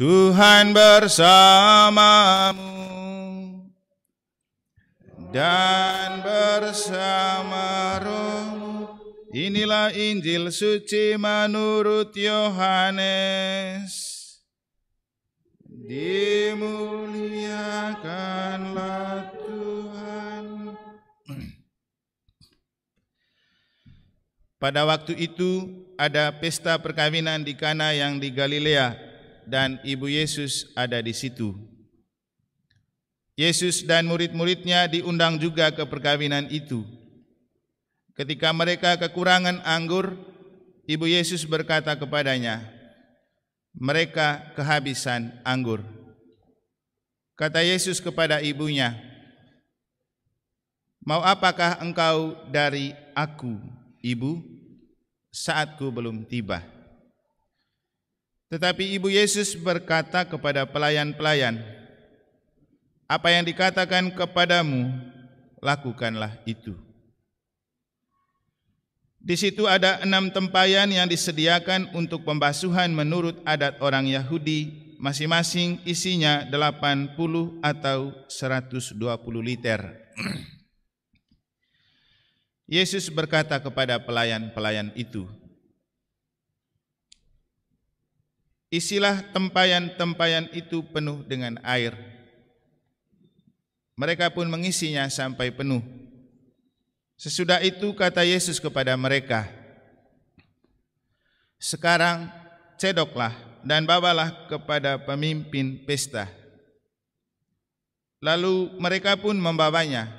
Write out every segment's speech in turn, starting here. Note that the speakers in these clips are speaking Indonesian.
Tuhan bersamamu dan bersama rohmu. Inilah Injil suci menurut Yohanes. Dimuliakanlah Tuhan. Pada waktu itu ada pesta perkawinan di Kana yang di Galilea dan Ibu Yesus ada di situ. Yesus dan murid-muridnya diundang juga ke perkawinan itu. Ketika mereka kekurangan anggur, Ibu Yesus berkata kepadanya, "Mereka kehabisan anggur." Kata Yesus kepada ibunya, "Mau apakah engkau dari aku, Ibu? Saatku belum tiba." Tetapi Ibu Yesus berkata kepada pelayan-pelayan, "Apa yang dikatakan kepadamu, lakukanlah itu." Di situ ada enam tempayan yang disediakan untuk pembasuhan menurut adat orang Yahudi, masing-masing isinya 80 atau 120 liter. Yesus berkata kepada pelayan-pelayan itu, Isilah tempayan-tempayan itu penuh dengan air. Mereka pun mengisinya sampai penuh. Sesudah itu kata Yesus kepada mereka, "Sekarang cedoklah dan bawalah kepada pemimpin pesta." Lalu mereka pun membawanya.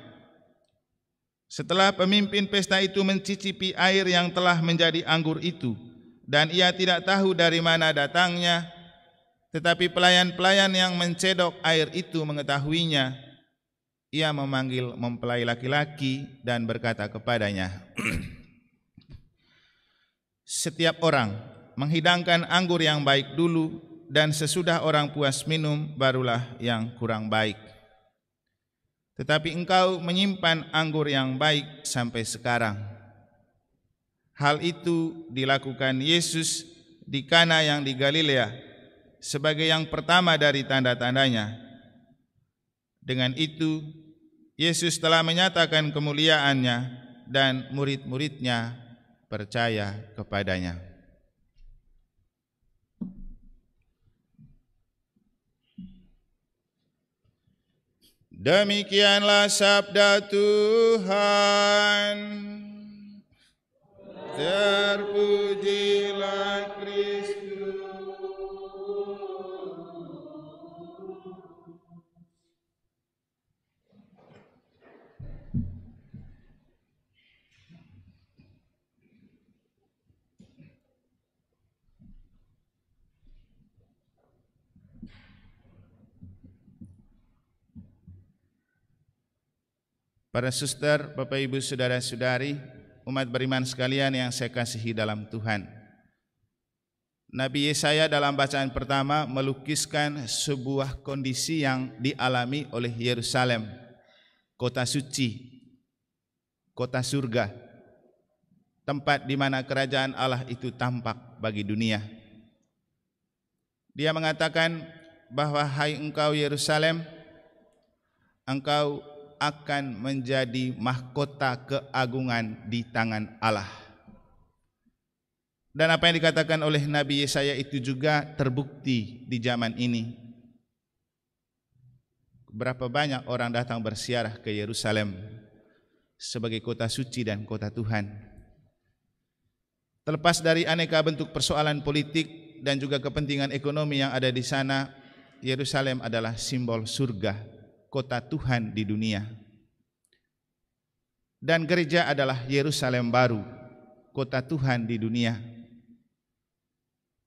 Setelah pemimpin pesta itu mencicipi air yang telah menjadi anggur itu, dan ia tidak tahu dari mana datangnya, tetapi pelayan-pelayan yang mencedok air itu mengetahuinya. Ia memanggil mempelai laki-laki dan berkata kepadanya, Setiap orang menghidangkan anggur yang baik dulu dan sesudah orang puas minum barulah yang kurang baik. Tetapi engkau menyimpan anggur yang baik sampai sekarang. Hal itu dilakukan Yesus di Kana yang di Galilea sebagai yang pertama dari tanda-tandanya. Dengan itu, Yesus telah menyatakan kemuliaannya dan murid-muridnya percaya kepadanya. Demikianlah sabda Tuhan. Para suster, Bapak Ibu, Saudara-saudari, umat beriman sekalian yang saya kasihi dalam Tuhan. Nabi Yesaya dalam bacaan pertama melukiskan sebuah kondisi yang dialami oleh Yerusalem, kota suci, kota surga, tempat di mana kerajaan Allah itu tampak bagi dunia. Dia mengatakan bahwa hai engkau Yerusalem, engkau akan menjadi mahkota keagungan di tangan Allah. Dan apa yang dikatakan oleh Nabi Yesaya itu juga terbukti di zaman ini. Berapa banyak orang datang bersiarah ke Yerusalem sebagai kota suci dan kota Tuhan. Terlepas dari aneka bentuk persoalan politik dan juga kepentingan ekonomi yang ada di sana, Yerusalem adalah simbol surga kota Tuhan di dunia. Dan gereja adalah Yerusalem baru, kota Tuhan di dunia.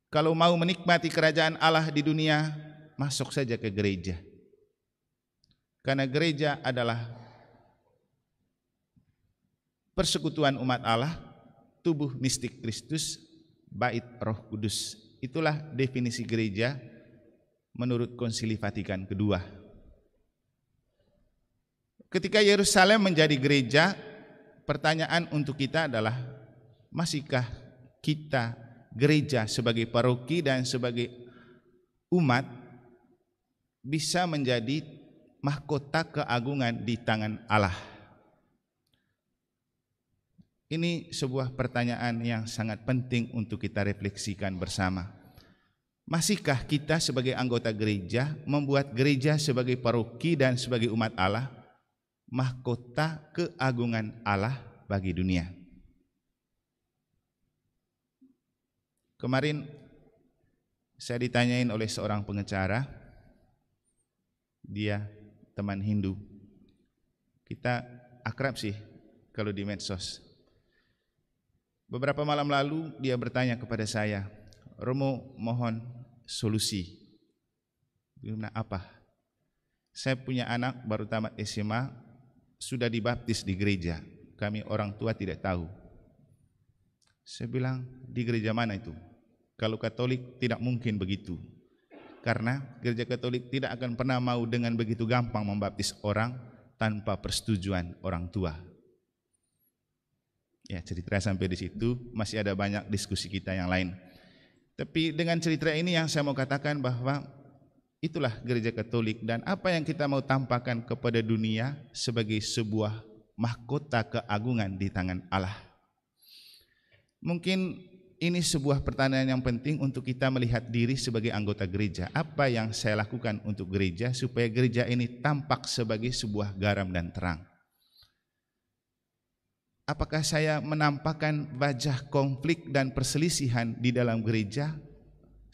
Kalau mau menikmati kerajaan Allah di dunia, masuk saja ke gereja. Karena gereja adalah persekutuan umat Allah, tubuh mistik Kristus, bait Roh Kudus. Itulah definisi gereja menurut Konsili Vatikan kedua ketika Yerusalem menjadi gereja, pertanyaan untuk kita adalah masihkah kita gereja sebagai paroki dan sebagai umat bisa menjadi mahkota keagungan di tangan Allah? Ini sebuah pertanyaan yang sangat penting untuk kita refleksikan bersama. Masihkah kita sebagai anggota gereja membuat gereja sebagai paroki dan sebagai umat Allah mahkota keagungan Allah bagi dunia. Kemarin saya ditanyain oleh seorang pengecara, dia teman Hindu. Kita akrab sih kalau di medsos. Beberapa malam lalu dia bertanya kepada saya, Romo mohon solusi. Gimana apa? Saya punya anak baru tamat SMA, sudah dibaptis di gereja. Kami orang tua tidak tahu. Saya bilang, di gereja mana itu? Kalau Katolik tidak mungkin begitu. Karena gereja Katolik tidak akan pernah mau dengan begitu gampang membaptis orang tanpa persetujuan orang tua. Ya, cerita sampai di situ, masih ada banyak diskusi kita yang lain. Tapi dengan cerita ini yang saya mau katakan bahwa Itulah gereja Katolik dan apa yang kita mau tampakkan kepada dunia sebagai sebuah mahkota keagungan di tangan Allah. Mungkin ini sebuah pertanyaan yang penting untuk kita melihat diri sebagai anggota gereja. Apa yang saya lakukan untuk gereja supaya gereja ini tampak sebagai sebuah garam dan terang? Apakah saya menampakkan wajah konflik dan perselisihan di dalam gereja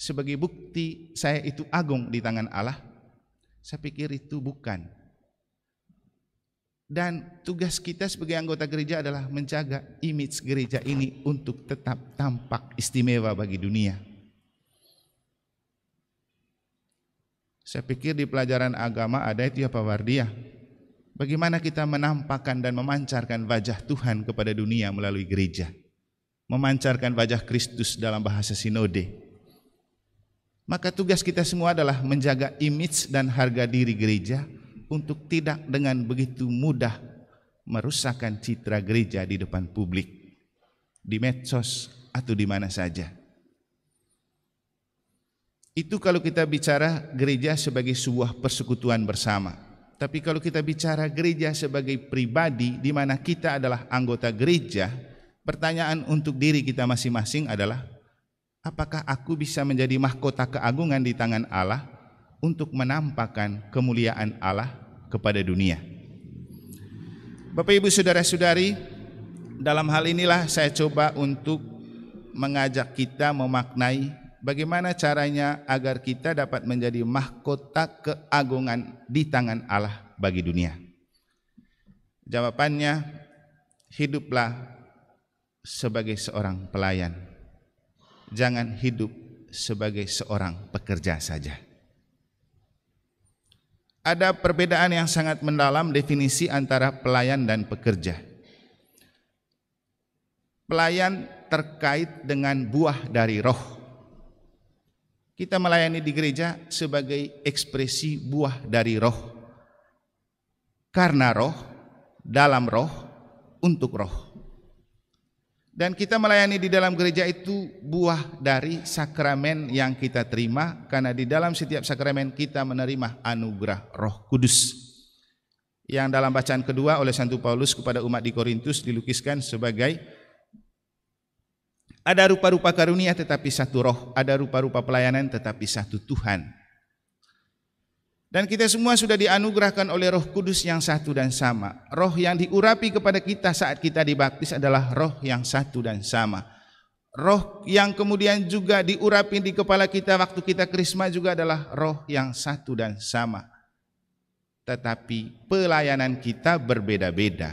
sebagai bukti saya itu agung di tangan Allah, saya pikir itu bukan. Dan tugas kita sebagai anggota gereja adalah menjaga image gereja ini untuk tetap tampak istimewa bagi dunia. Saya pikir di pelajaran agama ada itu ya Pak Wardia. Ya. Bagaimana kita menampakkan dan memancarkan wajah Tuhan kepada dunia melalui gereja. Memancarkan wajah Kristus dalam bahasa sinode. Maka tugas kita semua adalah menjaga image dan harga diri gereja untuk tidak dengan begitu mudah merusakkan citra gereja di depan publik, di medsos atau di mana saja. Itu kalau kita bicara gereja sebagai sebuah persekutuan bersama. Tapi kalau kita bicara gereja sebagai pribadi di mana kita adalah anggota gereja, pertanyaan untuk diri kita masing-masing adalah Apakah aku bisa menjadi mahkota keagungan di tangan Allah untuk menampakkan kemuliaan Allah kepada dunia? Bapak Ibu saudara-saudari, dalam hal inilah saya coba untuk mengajak kita memaknai bagaimana caranya agar kita dapat menjadi mahkota keagungan di tangan Allah bagi dunia. Jawabannya, hiduplah sebagai seorang pelayan jangan hidup sebagai seorang pekerja saja. Ada perbedaan yang sangat mendalam definisi antara pelayan dan pekerja. Pelayan terkait dengan buah dari roh. Kita melayani di gereja sebagai ekspresi buah dari roh. Karena roh, dalam roh, untuk roh dan kita melayani di dalam gereja itu buah dari sakramen yang kita terima karena di dalam setiap sakramen kita menerima anugerah Roh Kudus yang dalam bacaan kedua oleh Santo Paulus kepada umat di Korintus dilukiskan sebagai ada rupa-rupa karunia tetapi satu roh, ada rupa-rupa pelayanan tetapi satu Tuhan. Dan kita semua sudah dianugerahkan oleh Roh Kudus yang satu dan sama. Roh yang diurapi kepada kita saat kita dibaptis adalah roh yang satu dan sama. Roh yang kemudian juga diurapi di kepala kita waktu kita krisma juga adalah roh yang satu dan sama. Tetapi pelayanan kita berbeda-beda.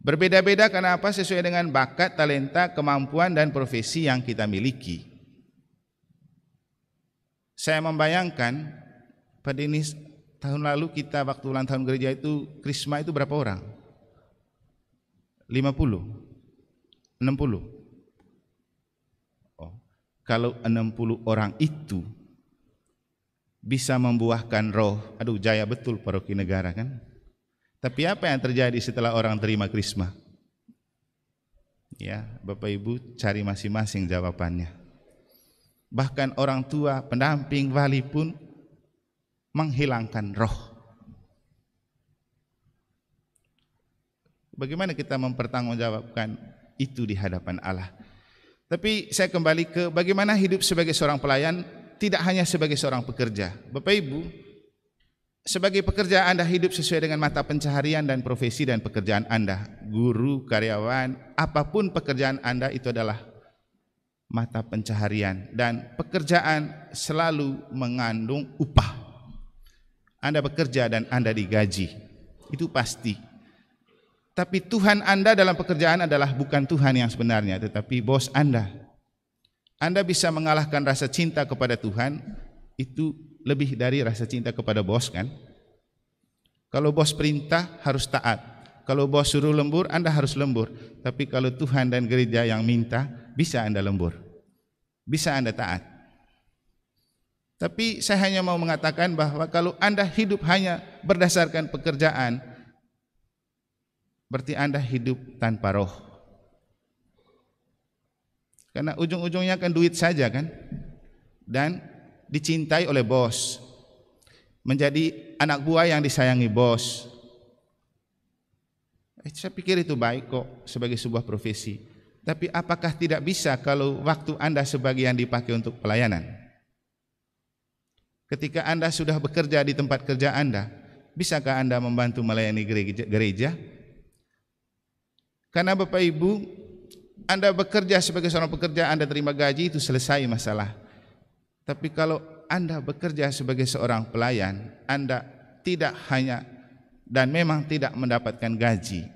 Berbeda-beda karena apa? Sesuai dengan bakat, talenta, kemampuan, dan profesi yang kita miliki. Saya membayangkan pada ini tahun lalu kita waktu ulang tahun gereja itu krisma itu berapa orang? 50. 60. Oh, kalau 60 orang itu bisa membuahkan roh, aduh jaya betul paroki negara kan? Tapi apa yang terjadi setelah orang terima krisma? Ya, Bapak Ibu cari masing-masing jawabannya bahkan orang tua, pendamping, wali pun menghilangkan roh. Bagaimana kita mempertanggungjawabkan itu di hadapan Allah? Tapi saya kembali ke bagaimana hidup sebagai seorang pelayan, tidak hanya sebagai seorang pekerja. Bapak Ibu, sebagai pekerja Anda hidup sesuai dengan mata pencaharian dan profesi dan pekerjaan Anda. Guru, karyawan, apapun pekerjaan Anda itu adalah mata pencaharian dan pekerjaan selalu mengandung upah. Anda bekerja dan Anda digaji. Itu pasti. Tapi Tuhan Anda dalam pekerjaan adalah bukan Tuhan yang sebenarnya, tetapi bos Anda. Anda bisa mengalahkan rasa cinta kepada Tuhan itu lebih dari rasa cinta kepada bos kan? Kalau bos perintah harus taat. Kalau bos suruh lembur, Anda harus lembur. Tapi kalau Tuhan dan gereja yang minta, bisa Anda lembur. Bisa Anda taat. Tapi saya hanya mau mengatakan bahwa kalau Anda hidup hanya berdasarkan pekerjaan, berarti Anda hidup tanpa roh. Karena ujung-ujungnya kan duit saja kan. Dan dicintai oleh bos. Menjadi anak buah yang disayangi bos. Eh, saya pikir itu baik kok sebagai sebuah profesi. Tapi apakah tidak bisa kalau waktu Anda sebagian dipakai untuk pelayanan? Ketika Anda sudah bekerja di tempat kerja Anda, bisakah Anda membantu melayani gereja? gereja? Karena Bapak Ibu, Anda bekerja sebagai seorang pekerja, Anda terima gaji itu selesai masalah. Tapi kalau Anda bekerja sebagai seorang pelayan, Anda tidak hanya dan memang tidak mendapatkan gaji,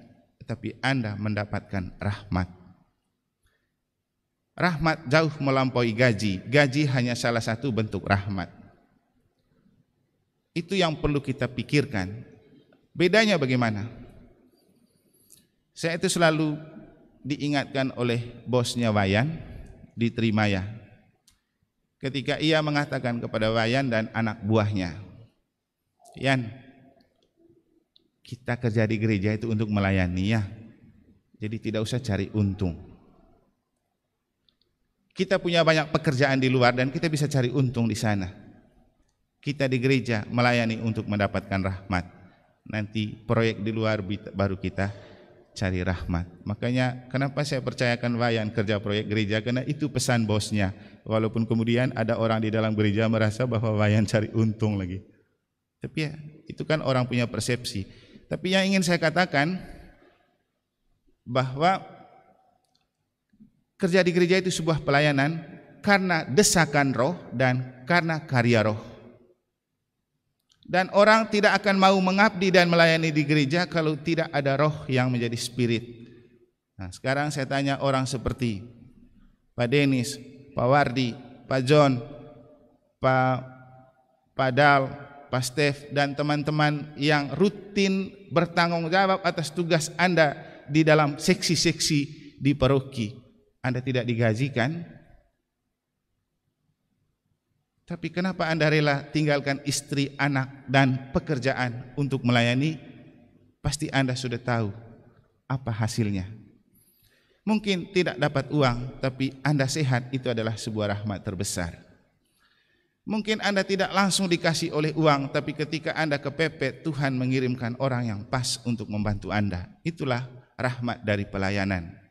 tapi Anda mendapatkan rahmat. Rahmat jauh melampaui gaji. Gaji hanya salah satu bentuk rahmat. Itu yang perlu kita pikirkan. Bedanya bagaimana? Saya itu selalu diingatkan oleh bosnya Wayan di Trimaya. Ketika ia mengatakan kepada Wayan dan anak buahnya, Yan, kita kerja di gereja itu untuk melayani ya. Jadi tidak usah cari untung. Kita punya banyak pekerjaan di luar dan kita bisa cari untung di sana. Kita di gereja melayani untuk mendapatkan rahmat. Nanti proyek di luar baru kita cari rahmat. Makanya kenapa saya percayakan Wayan kerja proyek gereja karena itu pesan bosnya. Walaupun kemudian ada orang di dalam gereja merasa bahwa Wayan cari untung lagi. Tapi ya itu kan orang punya persepsi. Tapi yang ingin saya katakan bahwa Kerja di gereja itu sebuah pelayanan karena desakan roh dan karena karya roh. Dan orang tidak akan mau mengabdi dan melayani di gereja kalau tidak ada roh yang menjadi spirit. Nah, sekarang saya tanya orang seperti Pak Denis, Pak Wardi, Pak John, Pak Padal, Pak Steve, dan teman-teman yang rutin bertanggung jawab atas tugas Anda di dalam seksi-seksi di paroki. Anda tidak digajikan, tapi kenapa Anda rela tinggalkan istri, anak, dan pekerjaan untuk melayani? Pasti Anda sudah tahu apa hasilnya. Mungkin tidak dapat uang, tapi Anda sehat itu adalah sebuah rahmat terbesar. Mungkin Anda tidak langsung dikasih oleh uang, tapi ketika Anda kepepet, Tuhan mengirimkan orang yang pas untuk membantu Anda. Itulah rahmat dari pelayanan.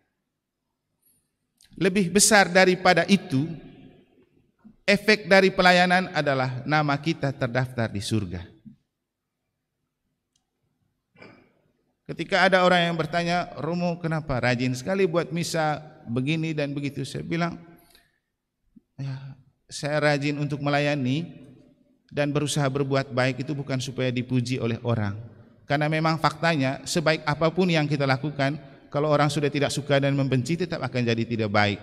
Lebih besar daripada itu, efek dari pelayanan adalah nama kita terdaftar di surga. Ketika ada orang yang bertanya, Romo kenapa rajin sekali buat misa begini dan begitu? Saya bilang, ya, saya rajin untuk melayani dan berusaha berbuat baik itu bukan supaya dipuji oleh orang. Karena memang faktanya sebaik apapun yang kita lakukan, kalau orang sudah tidak suka dan membenci tetap akan jadi tidak baik.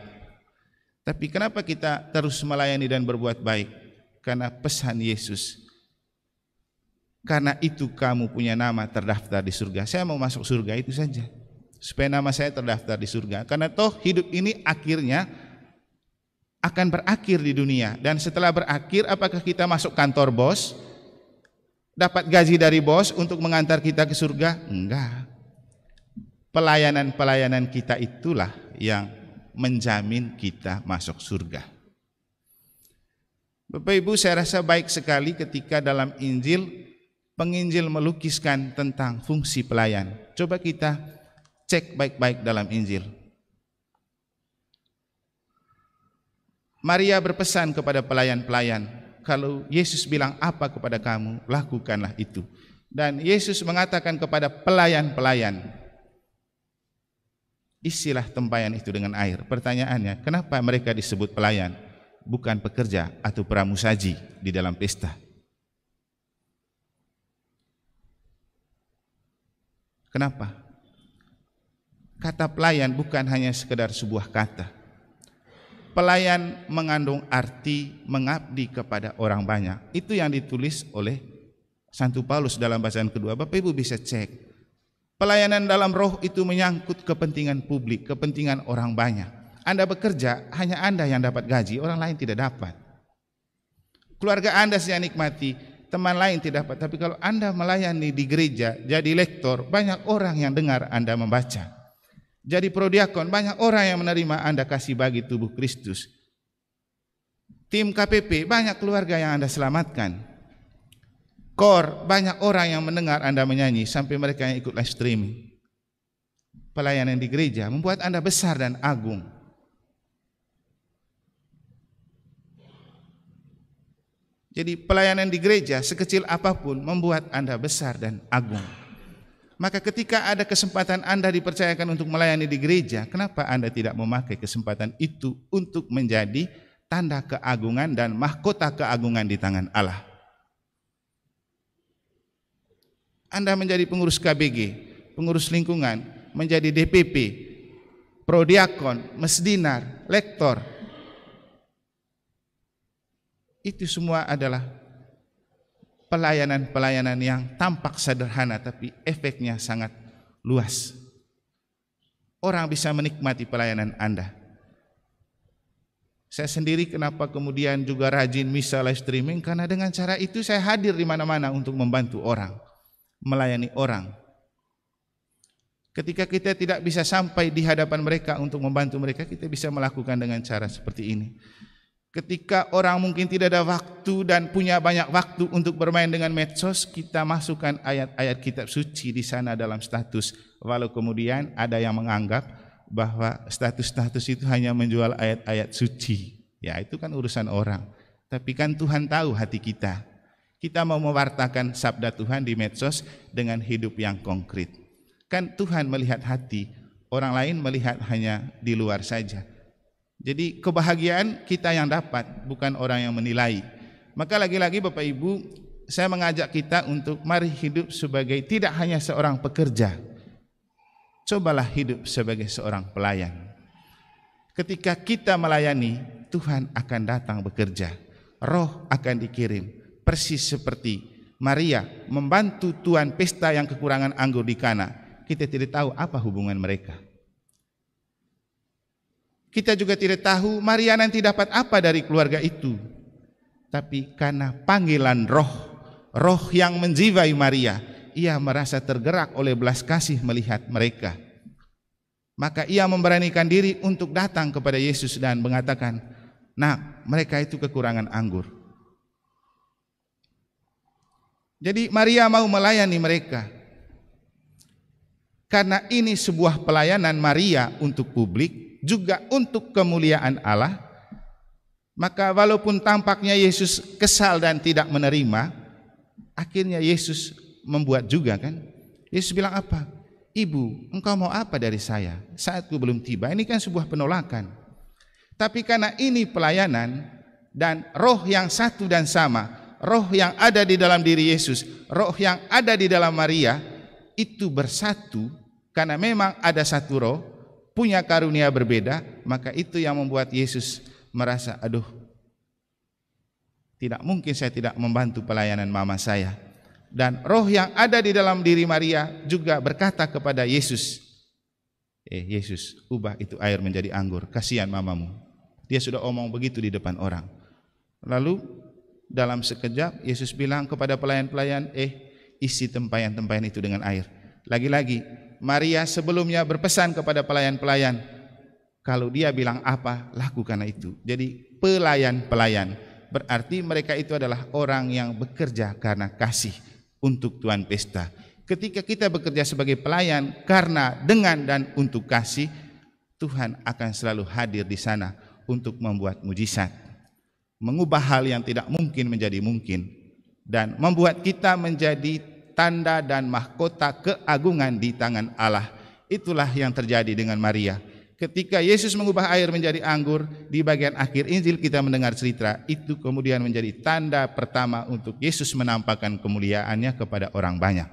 Tapi kenapa kita terus melayani dan berbuat baik? Karena pesan Yesus. Karena itu kamu punya nama terdaftar di surga. Saya mau masuk surga itu saja. Supaya nama saya terdaftar di surga. Karena toh hidup ini akhirnya akan berakhir di dunia. Dan setelah berakhir apakah kita masuk kantor bos? Dapat gaji dari bos untuk mengantar kita ke surga? Enggak pelayanan-pelayanan kita itulah yang menjamin kita masuk surga. Bapak Ibu, saya rasa baik sekali ketika dalam Injil penginjil melukiskan tentang fungsi pelayan. Coba kita cek baik-baik dalam Injil. Maria berpesan kepada pelayan-pelayan, kalau Yesus bilang apa kepada kamu, lakukanlah itu. Dan Yesus mengatakan kepada pelayan-pelayan, Isilah tempayan itu dengan air. Pertanyaannya, kenapa mereka disebut pelayan, bukan pekerja atau pramusaji di dalam pesta? Kenapa? Kata pelayan bukan hanya sekedar sebuah kata. Pelayan mengandung arti mengabdi kepada orang banyak. Itu yang ditulis oleh Santo Paulus dalam bacaan kedua. Bapak Ibu bisa cek Pelayanan dalam roh itu menyangkut kepentingan publik, kepentingan orang banyak. Anda bekerja, hanya Anda yang dapat gaji, orang lain tidak dapat. Keluarga Anda yang nikmati, teman lain tidak dapat. Tapi kalau Anda melayani di gereja, jadi lektor, banyak orang yang dengar Anda membaca. Jadi prodiakon, banyak orang yang menerima Anda kasih bagi tubuh Kristus. Tim KPP, banyak keluarga yang Anda selamatkan. Kor, banyak orang yang mendengar Anda menyanyi sampai mereka yang ikut live streaming. Pelayanan di gereja membuat Anda besar dan agung. Jadi pelayanan di gereja sekecil apapun membuat Anda besar dan agung. Maka ketika ada kesempatan Anda dipercayakan untuk melayani di gereja, kenapa Anda tidak memakai kesempatan itu untuk menjadi tanda keagungan dan mahkota keagungan di tangan Allah? Anda menjadi pengurus KBG, pengurus lingkungan, menjadi DPP, prodiakon, mesdinar, lektor. Itu semua adalah pelayanan-pelayanan yang tampak sederhana tapi efeknya sangat luas. Orang bisa menikmati pelayanan Anda. Saya sendiri kenapa kemudian juga rajin misal live streaming karena dengan cara itu saya hadir di mana-mana untuk membantu orang melayani orang. Ketika kita tidak bisa sampai di hadapan mereka untuk membantu mereka, kita bisa melakukan dengan cara seperti ini. Ketika orang mungkin tidak ada waktu dan punya banyak waktu untuk bermain dengan medsos, kita masukkan ayat-ayat kitab suci di sana dalam status. Walau kemudian ada yang menganggap bahwa status-status itu hanya menjual ayat-ayat suci. Ya, itu kan urusan orang. Tapi kan Tuhan tahu hati kita. Kita mau mewartakan sabda Tuhan di medsos dengan hidup yang konkret. Kan Tuhan melihat hati, orang lain melihat hanya di luar saja. Jadi kebahagiaan kita yang dapat, bukan orang yang menilai. Maka lagi-lagi Bapak Ibu, saya mengajak kita untuk mari hidup sebagai tidak hanya seorang pekerja. Cobalah hidup sebagai seorang pelayan. Ketika kita melayani, Tuhan akan datang bekerja. Roh akan dikirim persis seperti Maria membantu Tuhan pesta yang kekurangan anggur di Kana. Kita tidak tahu apa hubungan mereka. Kita juga tidak tahu Maria nanti dapat apa dari keluarga itu. Tapi karena panggilan roh, roh yang menjiwai Maria, ia merasa tergerak oleh belas kasih melihat mereka. Maka ia memberanikan diri untuk datang kepada Yesus dan mengatakan, Nah, mereka itu kekurangan anggur jadi Maria mau melayani mereka. Karena ini sebuah pelayanan Maria untuk publik, juga untuk kemuliaan Allah. Maka walaupun tampaknya Yesus kesal dan tidak menerima, akhirnya Yesus membuat juga kan. Yesus bilang apa? Ibu, engkau mau apa dari saya? Saatku belum tiba. Ini kan sebuah penolakan. Tapi karena ini pelayanan dan roh yang satu dan sama roh yang ada di dalam diri Yesus, roh yang ada di dalam Maria itu bersatu karena memang ada satu roh, punya karunia berbeda, maka itu yang membuat Yesus merasa aduh tidak mungkin saya tidak membantu pelayanan mama saya. Dan roh yang ada di dalam diri Maria juga berkata kepada Yesus, "Eh Yesus, ubah itu air menjadi anggur, kasihan mamamu." Dia sudah omong begitu di depan orang. Lalu dalam sekejap Yesus bilang kepada pelayan-pelayan, "Eh, isi tempayan-tempayan itu dengan air." Lagi-lagi Maria sebelumnya berpesan kepada pelayan-pelayan, kalau dia bilang apa, lakukanlah itu. Jadi pelayan-pelayan berarti mereka itu adalah orang yang bekerja karena kasih untuk Tuhan pesta. Ketika kita bekerja sebagai pelayan karena dengan dan untuk kasih, Tuhan akan selalu hadir di sana untuk membuat mujizat mengubah hal yang tidak mungkin menjadi mungkin dan membuat kita menjadi tanda dan mahkota keagungan di tangan Allah. Itulah yang terjadi dengan Maria. Ketika Yesus mengubah air menjadi anggur, di bagian akhir Injil kita mendengar cerita itu kemudian menjadi tanda pertama untuk Yesus menampakkan kemuliaannya kepada orang banyak.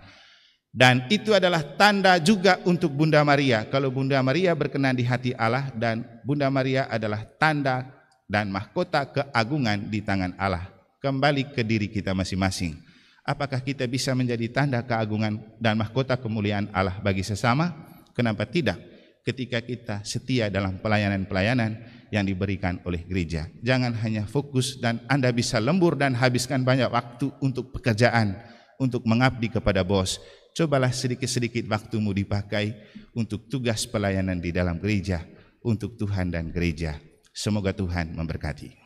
Dan itu adalah tanda juga untuk Bunda Maria. Kalau Bunda Maria berkenan di hati Allah dan Bunda Maria adalah tanda dan mahkota keagungan di tangan Allah kembali ke diri kita masing-masing. Apakah kita bisa menjadi tanda keagungan dan mahkota kemuliaan Allah bagi sesama? Kenapa tidak? Ketika kita setia dalam pelayanan-pelayanan yang diberikan oleh gereja. Jangan hanya fokus dan Anda bisa lembur dan habiskan banyak waktu untuk pekerjaan, untuk mengabdi kepada bos. Cobalah sedikit-sedikit waktumu dipakai untuk tugas pelayanan di dalam gereja, untuk Tuhan dan gereja. Semoga Tuhan memberkati.